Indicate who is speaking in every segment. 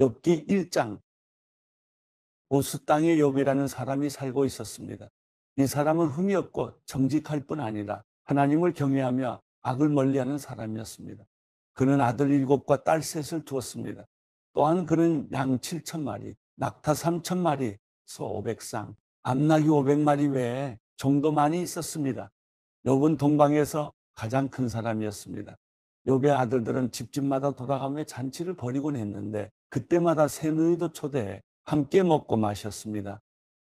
Speaker 1: 엽기 1장 보수 땅에 욥이라는 사람이 살고 있었습니다. 이 사람은 흠이 없고 정직할 뿐 아니라 하나님을 경외하며 악을 멀리하는 사람이었습니다. 그는 아들 일곱과 딸 셋을 두었습니다. 또한 그는 양 7천 마리, 낙타 3천 마리, 소 500상, 암나귀 500마리 외에 종도 많이 있었습니다. 욥은 동방에서 가장 큰 사람이었습니다. 욥의 아들들은 집집마다 돌아가며 잔치를 벌이곤 했는데 그때마다 새누이도 초대해 함께 먹고 마셨습니다.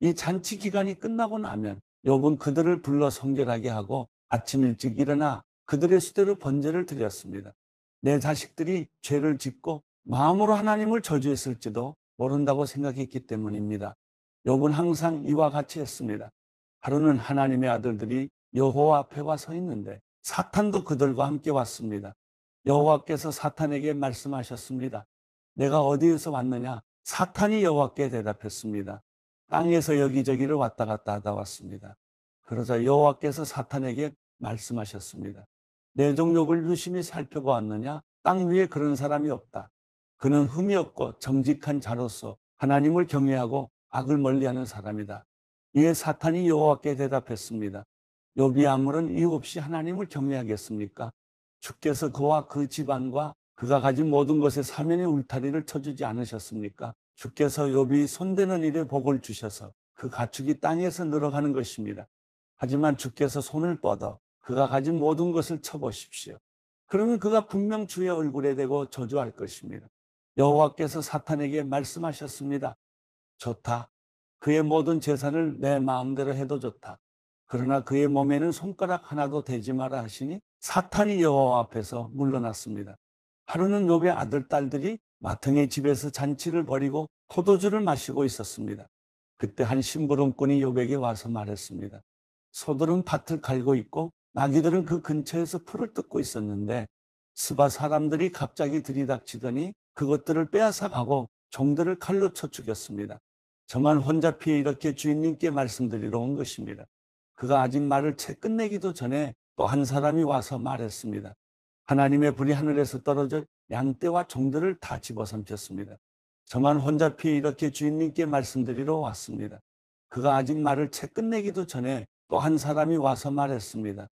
Speaker 1: 이 잔치 기간이 끝나고 나면 욕은 그들을 불러 성결하게 하고 아침 일찍 일어나 그들의 수대로 번제를 드렸습니다. 내 자식들이 죄를 짓고 마음으로 하나님을 저주했을지도 모른다고 생각했기 때문입니다. 욕은 항상 이와 같이 했습니다. 하루는 하나님의 아들들이 여호와 앞에 와 서 있는데 사탄도 그들과 함께 왔습니다. 여호와께서 사탄에게 말씀하셨습니다. 내가 어디에서 왔느냐? 사탄이 여호와께 대답했습니다. 땅에서 여기저기를 왔다 갔다 하다 왔습니다. 그러자 여호와께서 사탄에게 말씀하셨습니다. 내 종족을 유심히 살펴보았느냐? 땅 위에 그런 사람이 없다. 그는 흠이 없고 정직한 자로서 하나님을 경외하고 악을 멀리하는 사람이다. 이에 사탄이 여호와께 대답했습니다. 요비 아무런 이유 없이 하나님을 경외하겠습니까? 주께서 그와 그 집안과 그가 가진 모든 것에 사면의 울타리를 쳐주지 않으셨습니까? 주께서 욥이 손대는 일에 복을 주셔서 그 가축이 땅에서 늘어가는 것입니다. 하지만 주께서 손을 뻗어 그가 가진 모든 것을 쳐보십시오. 그러면 그가 분명 주의 얼굴에 대고 저주할 것입니다. 여호와께서 사탄에게 말씀하셨습니다. 좋다. 그의 모든 재산을 내 마음대로 해도 좋다. 그러나 그의 몸에는 손가락 하나도 대지 마라 하시니 사탄이 여호와 앞에서 물러났습니다. 하루는 욥의 아들 딸들이 마탱의 집에서 잔치를 벌이고 포도주를 마시고 있었습니다. 그때 한 심부름꾼이 욥에게 와서 말했습니다. 소들은 밭을 갈고 있고 나귀들은 그 근처에서 풀을 뜯고 있었는데 스바 사람들이 갑자기 들이닥치더니 그것들을 빼앗아 가고 종들을 칼로 쳐 죽였습니다. 저만 혼자 피해 이렇게 주인님께 말씀드리러 온 것입니다. 그가 아직 말을 채 끝내기도 전에 또 한 사람이 와서 말했습니다. 하나님의 불이 하늘에서 떨어져 양떼와 종들을 다 집어삼켰습니다. 저만 혼잡히 이렇게 주인님께 말씀드리러 왔습니다. 그가 아직 말을 채 끝내기도 전에 또 한 사람이 와서 말했습니다.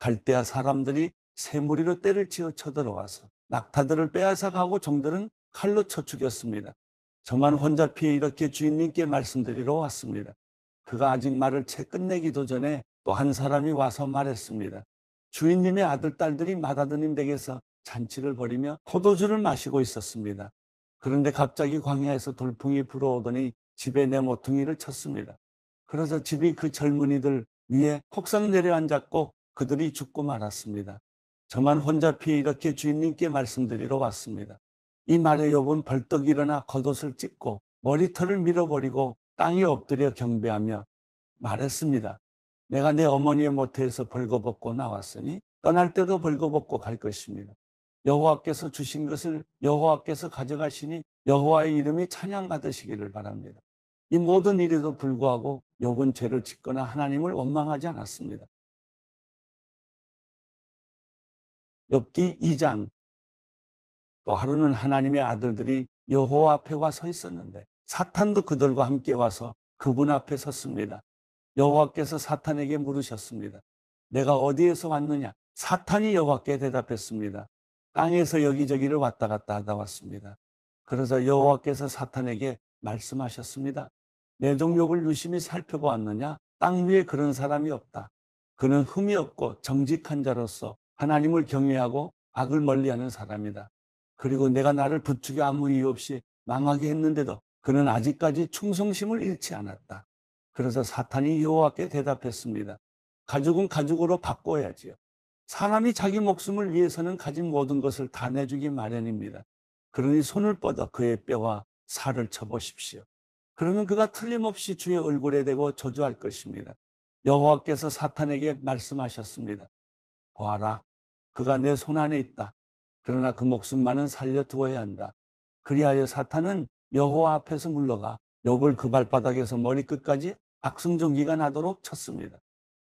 Speaker 1: 갈대아 사람들이 새 무리로 때를 치어 쳐들어와서 낙타들을 빼앗아 가고 종들은 칼로 쳐 죽였습니다. 저만 혼자 피해 이렇게 주인님께 말씀드리러 왔습니다. 그가 아직 말을 채 끝내기도 전에 또 한 사람이 와서 말했습니다. 주인님의 아들, 딸들이 마다드님 댁에서 잔치를 벌이며 포도주를 마시고 있었습니다. 그런데 갑자기 광야에서 돌풍이 불어오더니 집에 내 모퉁이를 쳤습니다. 그래서 집이 그 젊은이들 위에 폭삭 내려앉았고 그들이 죽고 말았습니다. 저만 혼자 피해 이렇게 주인님께 말씀드리러 왔습니다. 이 말에 욕은 벌떡 일어나 겉옷을 찢고 머리털을 밀어버리고 땅에 엎드려 경배하며 말했습니다. 내가 내 어머니의 모태에서 벌거벗고 나왔으니 떠날 때도 벌거벗고 갈 것입니다. 여호와께서 주신 것을 여호와께서 가져가시니 여호와의 이름이 찬양받으시기를 바랍니다. 이 모든 일에도 불구하고 욕은 죄를 짓거나 하나님을 원망하지 않았습니다. 엽기 2장 또 하루는 하나님의 아들들이 여호와 앞에 와 서 있었는데 사탄도 그들과 함께 와서 그분 앞에 섰습니다. 여호와께서 사탄에게 물으셨습니다. 내가 어디에서 왔느냐? 사탄이 여호와께 대답했습니다. 땅에서 여기저기를 왔다 갔다 하다 왔습니다. 그래서 여호와께서 사탄에게 말씀하셨습니다. 내 종족을 유심히 살펴보았느냐? 땅 위에 그런 사람이 없다. 그는 흠이 없고 정직한 자로서 하나님을 경외하고 악을 멀리하는 사람이다. 그리고 내가 나를 부추겨 아무 이유 없이 망하게 했는데도 그는 아직까지 충성심을 잃지 않았다. 그래서 사탄이 여호와께 대답했습니다. 가죽은 가죽으로 바꿔야지요. 사람이 자기 목숨을 위해서는 가진 모든 것을 다 내주기 마련입니다. 그러니 손을 뻗어 그의 뼈와 살을 쳐보십시오. 그러면 그가 틀림없이 주의 얼굴에 대고 저주할 것입니다. 여호와께서 사탄에게 말씀하셨습니다. 보아라, 그가 내 손 안에 있다. 그러나 그 목숨만은 살려두어야 한다. 그리하여 사탄은 여호와 앞에서 물러가 욕을 그 발바닥에서 머리끝까지 악순종기가 나도록 쳤습니다.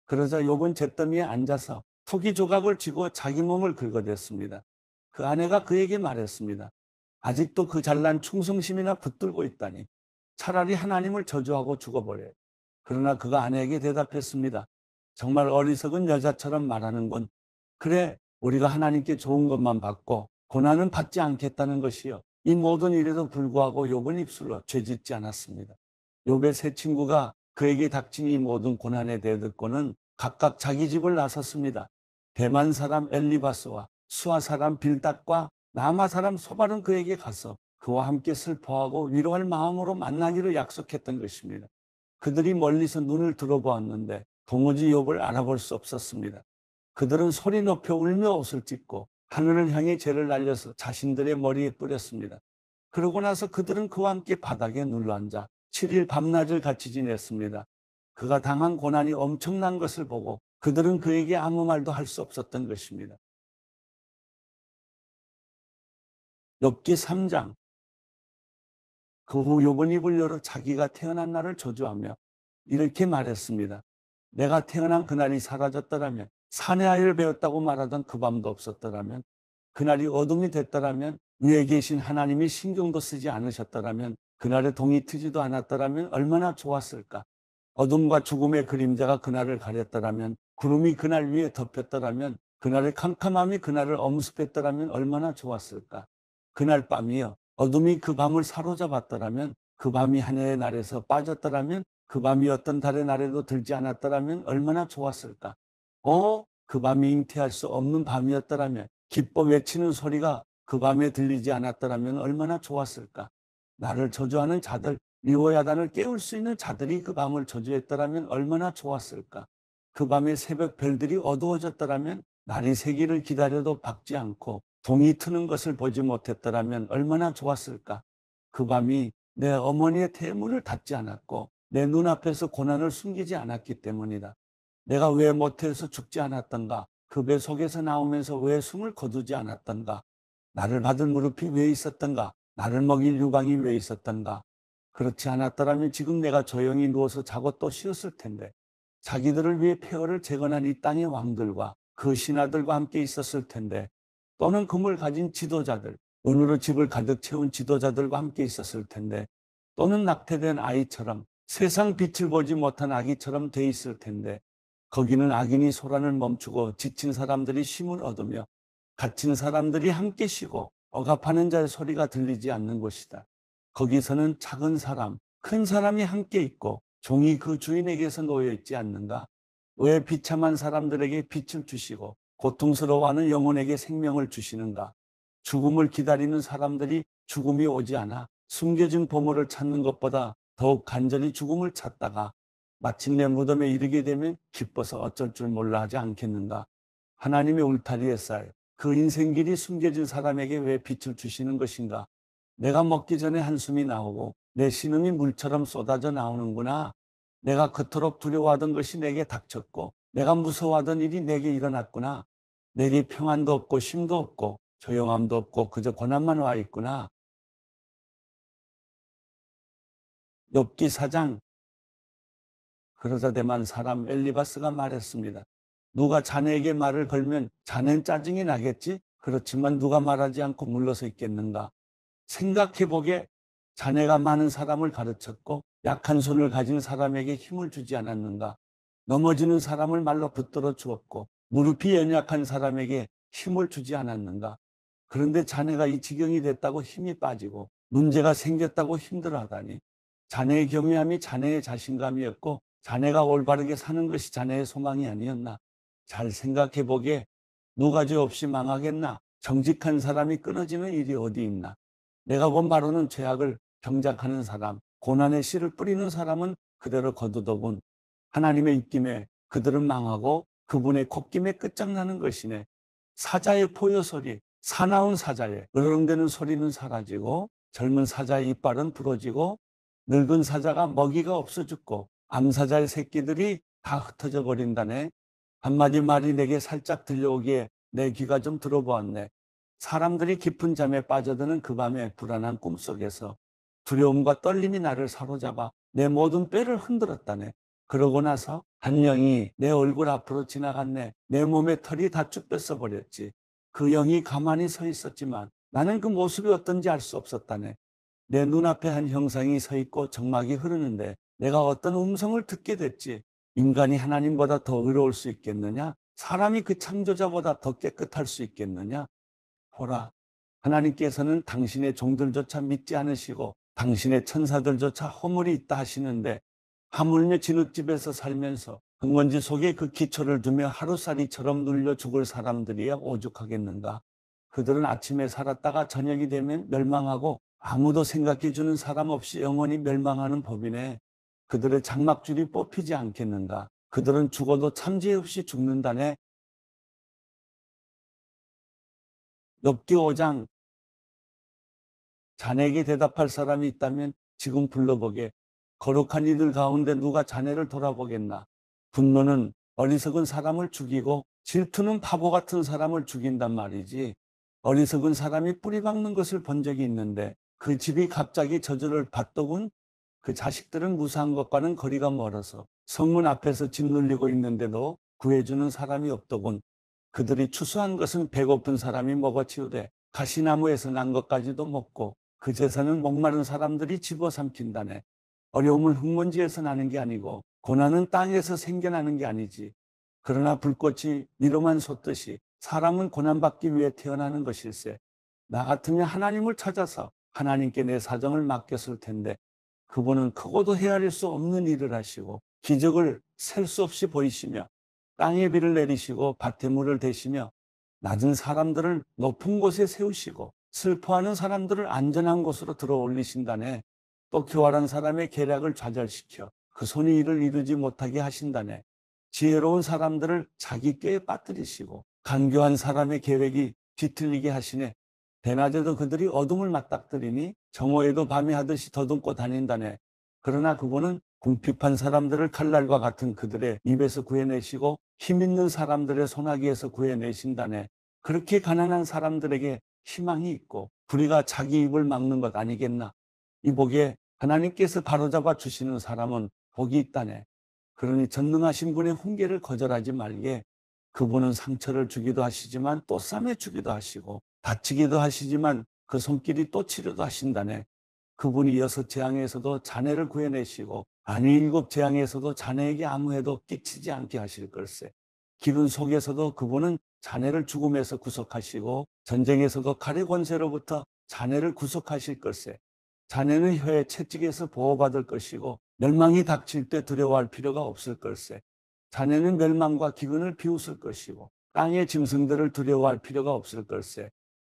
Speaker 1: 그러자 욕은 잿더미에 앉아서 토기 조각을 쥐고 자기 몸을 긁어댔습니다. 그 아내가 그에게 말했습니다. 아직도 그 잘난 충성심이나 붙들고 있다니 차라리 하나님을 저주하고 죽어버려 그러나 그가 아내에게 대답했습니다. 정말 어리석은 여자처럼 말하는군. 그래, 우리가 하나님께 좋은 것만 받고 고난은 받지 않겠다는 것이요. 이 모든 일에도 불구하고 욕은 입술로 죄짓지 않았습니다. 욕의세 친구가 그에게 닥친 이 모든 고난에 대해 듣고는 각각 자기 집을 나섰습니다. 대만 사람 엘리바스와 수아 사람 빌닥과 남아 사람 소발은 그에게 가서 그와 함께 슬퍼하고 위로할 마음으로 만나기로 약속했던 것입니다. 그들이 멀리서 눈을 들어보았는데 도무지 욕을 알아볼 수 없었습니다. 그들은 소리 높여 울며 옷을 찢고 하늘을 향해 죄를 날려서 자신들의 머리에 뿌렸습니다. 그러고 나서 그들은 그와 함께 바닥에 눌러앉아 7일 밤낮을 같이 지냈습니다. 그가 당한 고난이 엄청난 것을 보고 그들은 그에게 아무 말도 할 수 없었던 것입니다. 엽기 3장 그 후 요번 입을 열어 자기가 태어난 날을 저주하며 이렇게 말했습니다. 내가 태어난 그날이 사라졌더라면 사내아이를 배웠다고 말하던 그 밤도 없었더라면 그날이 어둠이 됐더라면 위에 계신 하나님이 신경도 쓰지 않으셨더라면 그날의 동이 트지도 않았더라면 얼마나 좋았을까 어둠과 죽음의 그림자가 그날을 가렸더라면 구름이 그날 위에 덮였더라면 그날의 캄캄함이 그날을 엄습했더라면 얼마나 좋았을까 그날 밤이요 어둠이 그 밤을 사로잡았더라면 그 밤이 하늘의 날에서 빠졌더라면 그 밤이 어떤 달의 날에도 들지 않았더라면 얼마나 좋았을까 어? 그 밤이 잉태할 수 없는 밤이었더라면 기뻐 외치는 소리가 그 밤에 들리지 않았더라면 얼마나 좋았을까. 나를 저주하는 자들, 리호야단을 깨울 수 있는 자들이 그 밤을 저주했더라면 얼마나 좋았을까. 그 밤에 새벽 별들이 어두워졌더라면 날이 새기를 기다려도 밝지 않고 동이 트는 것을 보지 못했더라면 얼마나 좋았을까. 그 밤이 내 어머니의 태물을 닫지 않았고 내 눈앞에서 고난을 숨기지 않았기 때문이다. 내가 왜못해서 죽지 않았던가? 그 배 속에서 나오면서 왜 숨을 거두지 않았던가? 나를 받은 무릎이 왜 있었던가? 나를 먹일 유광이 왜 있었던가? 그렇지 않았더라면 지금 내가 조용히 누워서 자고 또 쉬었을 텐데 자기들을 위해 폐허를 재건한 이 땅의 왕들과 그 신하들과 함께 있었을 텐데 또는 금을 가진 지도자들 은으로 집을 가득 채운 지도자들과 함께 있었을 텐데 또는 낙태된 아이처럼 세상 빛을 보지 못한 아기처럼 돼 있을 텐데 거기는 악인이 소란을 멈추고 지친 사람들이 쉼을 얻으며 갇힌 사람들이 함께 쉬고 억압하는 자의 소리가 들리지 않는 곳이다. 거기서는 작은 사람, 큰 사람이 함께 있고 종이 그 주인에게서 놓여 있지 않는가? 왜 비참한 사람들에게 빛을 주시고 고통스러워하는 영혼에게 생명을 주시는가? 죽음을 기다리는 사람들이 죽음이 오지 않아 숨겨진 보물을 찾는 것보다 더욱 간절히 죽음을 찾다가 마침내 무덤에 이르게 되면 기뻐서 어쩔 줄 몰라 하지 않겠는가. 하나님의 울타리에 쌀, 그 인생길이 숨겨진 사람에게 왜 빛을 주시는 것인가. 내가 먹기 전에 한숨이 나오고 내 신음이 물처럼 쏟아져 나오는구나. 내가 그토록 두려워하던 것이 내게 닥쳤고 내가 무서워하던 일이 내게 일어났구나. 내게 평안도 없고 쉼도 없고 조용함도 없고 그저 고난만 와 있구나. 엽기 사장 그러자 대만 사람 엘리바스가 말했습니다. 누가 자네에게 말을 걸면 자넨 짜증이 나겠지? 그렇지만 누가 말하지 않고 물러서 있겠는가? 생각해보게 자네가 많은 사람을 가르쳤고 약한 손을 가진 사람에게 힘을 주지 않았는가? 넘어지는 사람을 말로 붙들어 주었고 무릎이 연약한 사람에게 힘을 주지 않았는가? 그런데 자네가 이 지경이 됐다고 힘이 빠지고 문제가 생겼다고 힘들어하다니 자네의 경외함이 자네의 자신감이었고 자네가 올바르게 사는 것이 자네의 소망이 아니었나? 잘 생각해 보게 노가지 없이 망하겠나? 정직한 사람이 끊어지는 일이 어디 있나? 내가 본 바로는 죄악을 경작하는 사람, 고난의 씨를 뿌리는 사람은 그대로 거두더군. 하나님의 입김에 그들은 망하고 그분의 콧김에 끝장나는 것이네. 사자의 포효 소리, 사나운 사자의 으르렁대는 소리는 사라지고 젊은 사자의 이빨은 부러지고 늙은 사자가 먹이가 없어 죽고 암사자 새끼들이 다 흩어져 버린다네. 한마디 말이 내게 살짝 들려오기에 내 귀가 좀 들어보았네. 사람들이 깊은 잠에 빠져드는 그 밤의 불안한 꿈속에서 두려움과 떨림이 나를 사로잡아 내 모든 뼈를 흔들었다네. 그러고 나서 한 영이 내 얼굴 앞으로 지나갔네. 내몸에 털이 다 쭉뺏어 버렸지. 그 영이 가만히 서 있었지만 나는 그 모습이 어떤지 알 수 없었다네. 내 눈앞에 한 형상이 서 있고 정막이 흐르는데 내가 어떤 음성을 듣게 됐지. 인간이 하나님보다 더 의로울 수 있겠느냐? 사람이 그 창조자보다 더 깨끗할 수 있겠느냐? 보라, 하나님께서는 당신의 종들조차 믿지 않으시고 당신의 천사들조차 허물이 있다 하시는데 하물며 진흙집에서 살면서 흥원지 속에 그 기초를 두며 하루살이처럼 눌려 죽을 사람들이야 오죽하겠는가? 그들은 아침에 살았다가 저녁이 되면 멸망하고 아무도 생각해 주는 사람 없이 영원히 멸망하는 법이네. 그들의 장막줄이 뽑히지 않겠는가? 그들은 죽어도 참지 없이 죽는다네. 엽기 5장 자네에게 대답할 사람이 있다면 지금 불러보게. 거룩한 이들 가운데 누가 자네를 돌아보겠나? 분노는 어리석은 사람을 죽이고 질투는 바보 같은 사람을 죽인단 말이지. 어리석은 사람이 뿌리 박는 것을 본 적이 있는데 그 집이 갑자기 저주를 받더군 그 자식들은 무사한 것과는 거리가 멀어서 성문 앞에서 짓눌리고 있는데도 구해주는 사람이 없더군. 그들이 추수한 것은 배고픈 사람이 먹어치우되 가시나무에서 난 것까지도 먹고 그 재산은 목마른 사람들이 집어삼킨다네. 어려움은 흙먼지에서 나는 게 아니고 고난은 땅에서 생겨나는 게 아니지. 그러나 불꽃이 미로만 솟듯이 사람은 고난받기 위해 태어나는 것일세. 나 같으면 하나님을 찾아서 하나님께 내 사정을 맡겼을 텐데 그분은 크고도 헤아릴 수 없는 일을 하시고 기적을 셀 수 없이 보이시며 땅에 비를 내리시고 밭에 물을 대시며 낮은 사람들을 높은 곳에 세우시고 슬퍼하는 사람들을 안전한 곳으로 들어 올리신다네 또 교활한 사람의 계략을 좌절시켜 그 손이 이를 이루지 못하게 하신다네 지혜로운 사람들을 자기 꾀에 빠뜨리시고 간교한 사람의 계획이 뒤틀리게 하시네 대낮에도 그들이 어둠을 맞닥뜨리니 정오에도 밤이 하듯이 더듬고 다닌다네. 그러나 그분은 궁핍한 사람들을 칼날과 같은 그들의 입에서 구해내시고 힘 있는 사람들의 소나기에서 구해내신다네. 그렇게 가난한 사람들에게 희망이 있고 불의가 자기 입을 막는 것 아니겠나. 이 복에 하나님께서 바로잡아 주시는 사람은 복이 있다네. 그러니 전능하신 분의 훈계를 거절하지 말게 그분은 상처를 주기도 하시지만 또 싸매 주기도 하시고 다치기도 하시지만 그 손길이 또 치료도 하신다네. 그분이 이어서 재앙에서도 자네를 구해내시고 아니 일곱 재앙에서도 자네에게 아무 해도 끼치지 않게 하실 걸세. 기분 속에서도 그분은 자네를 죽음에서 구속하시고 전쟁에서도 칼의 권세로부터 자네를 구속하실 걸세. 자네는 혀의 채찍에서 보호받을 것이고 멸망이 닥칠 때 두려워할 필요가 없을 걸세. 자네는 멸망과 기근을 비웃을 것이고 땅의 짐승들을 두려워할 필요가 없을 걸세.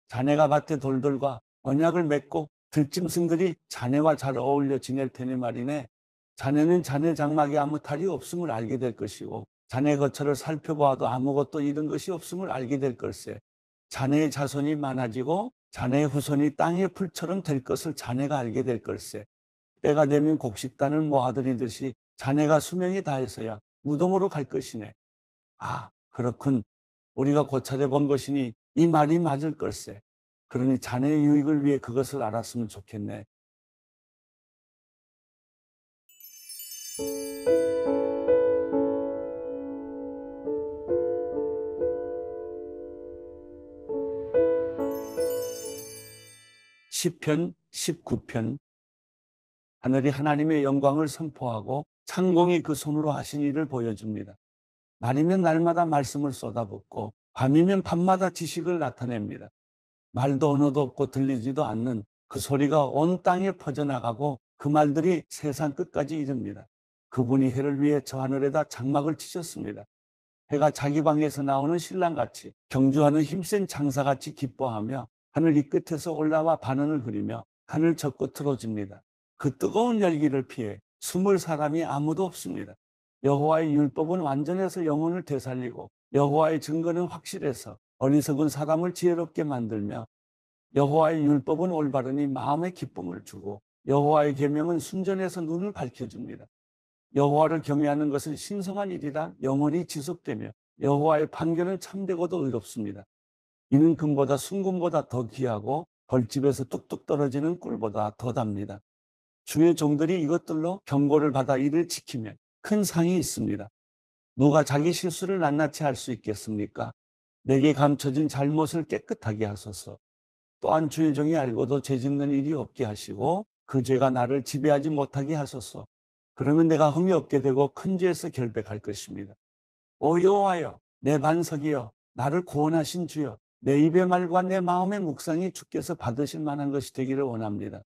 Speaker 1: 자네가 밭에 돌들과 언약을 맺고 들짐승들이 자네와 잘 어울려 지낼 테니 말이네. 자네는 자네 장막에 아무 탈이 없음을 알게 될 것이고 자네 거처를 살펴보아도 아무것도 잃은 것이 없음을 알게 될 걸세. 자네의 자손이 많아지고 자네의 후손이 땅의 풀처럼 될 것을 자네가 알게 될 걸세. 때가 되면 곡식단을 모아들이듯이 자네가 수명이 다해서야 무덤으로 갈 것이네. 아, 그렇군. 우리가 고차려 본 것이니 이 말이 맞을 걸세. 그러니 자네의 유익을 위해 그것을 알았으면 좋겠네. 1 0편 19편 하늘이 하나님의 영광을 선포하고 창공이 그 손으로 하신 일을 보여줍니다. 말이면 날마다 말씀을 쏟아붓고 밤이면 밤마다 지식을 나타냅니다. 말도 언어도 없고 들리지도 않는 그 소리가 온 땅에 퍼져나가고 그 말들이 세상 끝까지 이릅니다. 그분이 해를 위해 저 하늘에다 장막을 치셨습니다. 해가 자기 방에서 나오는 신랑같이 경주하는 힘센 장사같이 기뻐하며 하늘 이 끝에서 올라와 반응을 그리며 하늘 저 끝으로 집니다. 그 뜨거운 열기를 피해 숨을 사람이 아무도 없습니다. 여호와의 율법은 완전해서 영혼을 되살리고 여호와의 증거는 확실해서 어리석은 사람을 지혜롭게 만들며 여호와의 율법은 올바르니 마음의 기쁨을 주고 여호와의 계명은 순전해서 눈을 밝혀줍니다. 여호와를 경외하는 것은 신성한 일이라 영원히 지속되며 여호와의 판결은 참되고도 의롭습니다. 이는 금보다 순금보다 더 귀하고 벌집에서 뚝뚝 떨어지는 꿀보다 더 답니다. 주의 종들이 이것들로 경고를 받아 이를 지키면 큰 상이 있습니다. 누가 자기 실수를 낱낱이 할 수 있겠습니까? 내게 감춰진 잘못을 깨끗하게 하소서. 또한 주의 종이 알고도 죄 짓는 일이 없게 하시고 그 죄가 나를 지배하지 못하게 하소서. 그러면 내가 흠이 없게 되고 큰 죄에서 결백할 것입니다. 오 여호와여 내 반석이여 나를 구원하신 주여 내 입의 말과 내 마음의 묵상이 주께서 받으실 만한 것이 되기를 원합니다.